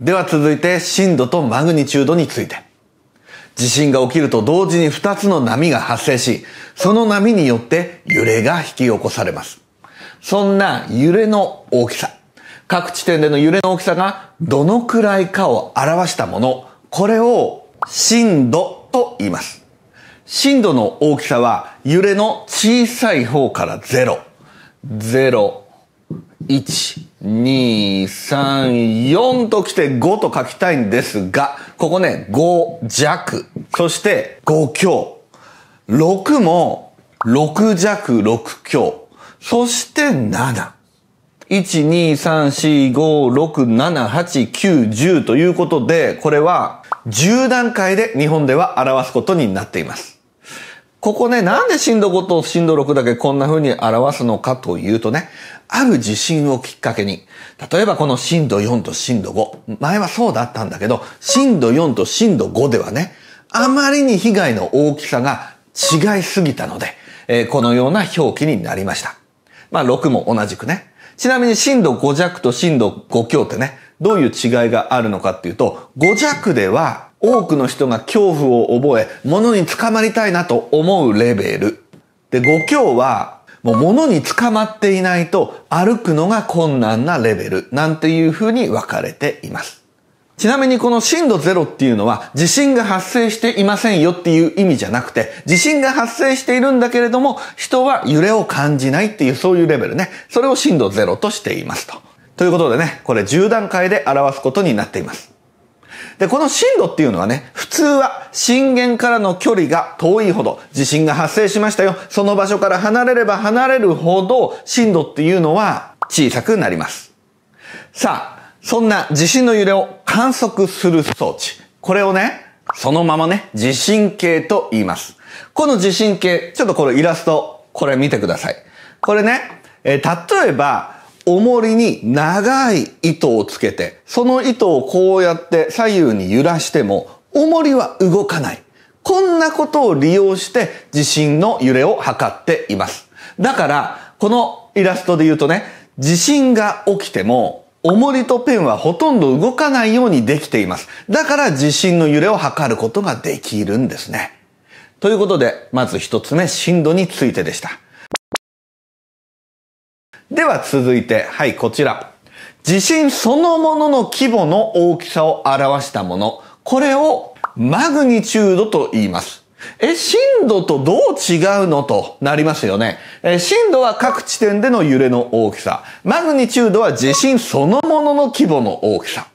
では続いて震度とマグニチュードについて。地震が起きると同時に2つの波が発生し、その波によって揺れが引き起こされます。そんな揺れの大きさ、各地点での揺れの大きさがどのくらいかを表したもの、これを震度と言います。震度の大きさは揺れの小さい方から0、0、1、2,3,4と来て5と書きたいんですが、ここね、5弱。そして5強。6も6弱、6強。そして7。1,2,3,4,5,6,7,8,9,10ということで、これは10段階で日本では表すことになっています。ここね、なんで震度5と震度6だけこんな風に表すのかというとね、ある地震をきっかけに、例えばこの震度4と震度5、前はそうだったんだけど、震度4と震度5ではね、あまりに被害の大きさが違いすぎたので、えー、このような表記になりました。まあ6も同じくね。ちなみに震度5弱と震度5強ってね、どういう違いがあるのかっていうと、5弱では多くの人が恐怖を覚え、物に捕まりたいなと思うレベル。で、五教は、もう物に捕まっていないと歩くのが困難なレベルなんていうふうに分かれています。ちなみにこの震度0っていうのは地震が発生していませんよっていう意味じゃなくて地震が発生しているんだけれども人は揺れを感じないっていうそういうレベルね。それを震度0としていますと。ということでね、これ10段階で表すことになっています。で、この震度っていうのはね、普通は震源からの距離が遠いほど地震が発生しましたよ。その場所から離れれば離れるほど震度っていうのは小さくなります。さあ、そんな地震の揺れを観測する装置。これをね、そのままね、地震計と言います。この地震計、ちょっとこれイラスト、これ見てください。これね、えー、例えば、重りに長い糸をつけて、その糸をこうやって左右に揺らしても、重りは動かない。こんなことを利用して地震の揺れを測っています。だから、このイラストで言うとね、地震が起きても、重りとペンはほとんど動かないようにできています。だから地震の揺れを測ることができるんですね。ということで、まず一つ目、震度についてでした。では続いて、はい、こちら。地震そのものの規模の大きさを表したもの。これをマグニチュードと言います。え、震度とどう違うのとなりますよね。え、震度は各地点での揺れの大きさ。マグニチュードは地震そのものの規模の大きさ。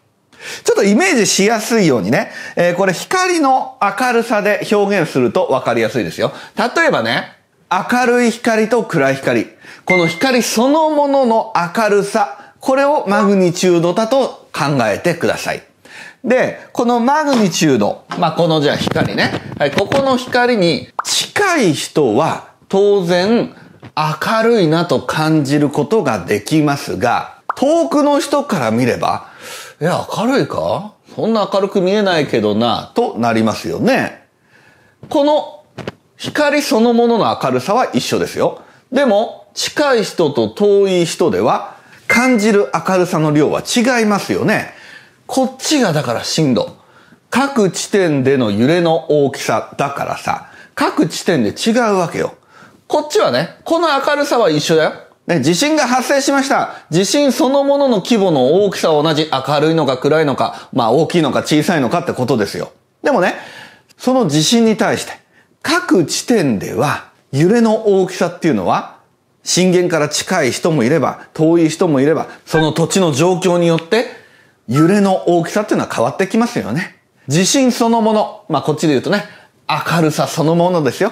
ちょっとイメージしやすいようにね、えー、これ光の明るさで表現するとわかりやすいですよ。例えばね、明るい光と暗い光。この光そのものの明るさ。これをマグニチュードだと考えてください。で、このマグニチュード。まあ、このじゃあ光ね。はい、ここの光に近い人は当然明るいなと感じることができますが、遠くの人から見れば、いや、明るいかそんな明るく見えないけどな、となりますよね。この光そのものの明るさは一緒ですよ。でも、近い人と遠い人では、感じる明るさの量は違いますよね。こっちがだから震度。各地点での揺れの大きさだからさ、各地点で違うわけよ。こっちはね、この明るさは一緒だよ。ね、地震が発生しました。地震そのものの規模の大きさは同じ。明るいのか暗いのか、まあ大きいのか小さいのかってことですよ。でもね、その地震に対して、各地点では揺れの大きさっていうのは震源から近い人もいれば遠い人もいればその土地の状況によって揺れの大きさっていうのは変わってきますよね。地震そのもの、まあこっちで言うとね、明るさそのものですよ。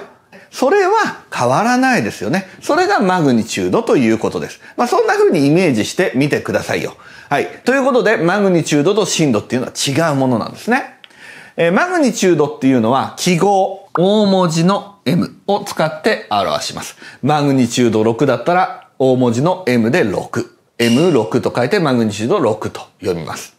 それは変わらないですよね。それがマグニチュードということです。まあそんな風にイメージしてみてくださいよ。はい。ということで、マグニチュードと震度っていうのは違うものなんですね。えー、マグニチュードっていうのは記号、大文字の m を使って表します。マグニチュード6だったら大文字の m で6。m6 と書いてマグニチュード6と読みます。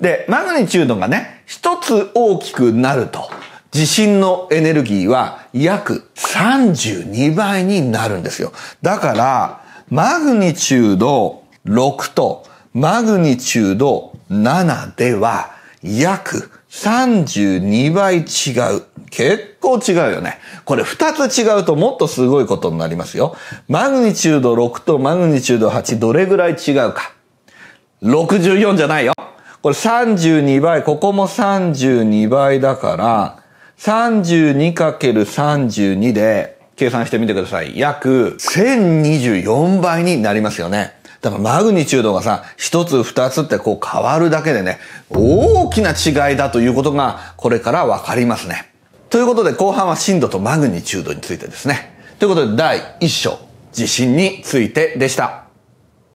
で、マグニチュードがね、一つ大きくなると、地震のエネルギーは約32倍になるんですよ。だから、マグニチュード6とマグニチュード7では約32倍違う結構違うよね。これ2つ違うともっとすごいことになりますよ。マグニチュード6とマグニチュード8どれぐらい違うか。64じゃないよ。これ32倍、ここも32倍だから、32×32 で計算してみてください。約1024倍になりますよね。だからマグニチュードがさ、一つ二つってこう変わるだけでね、大きな違いだということがこれからわかりますね。ということで後半は震度とマグニチュードについてですね。ということで第1章地震についてでした。